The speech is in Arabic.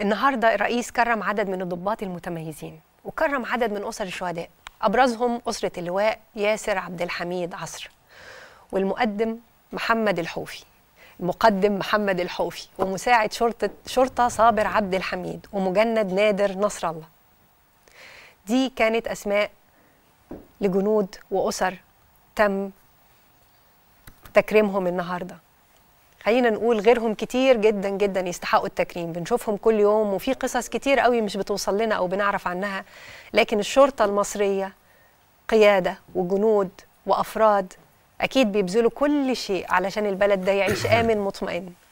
النهارده الرئيس كرم عدد من الضباط المتميزين وكرم عدد من اسر الشهداء ابرزهم اسره اللواء ياسر عبد الحميد عصر والمقدم محمد الحوفي المقدم محمد الحوفي ومساعد شرطه شرطه صابر عبد الحميد ومجند نادر نصر الله دي كانت اسماء لجنود واسر تم تكريمهم النهارده خلينا نقول غيرهم كتير جدا جدا يستحقوا التكريم بنشوفهم كل يوم وفي قصص كتير قوي مش بتوصل لنا او بنعرف عنها لكن الشرطه المصريه قياده وجنود وافراد اكيد بيبذلوا كل شيء علشان البلد ده يعيش امن مطمئن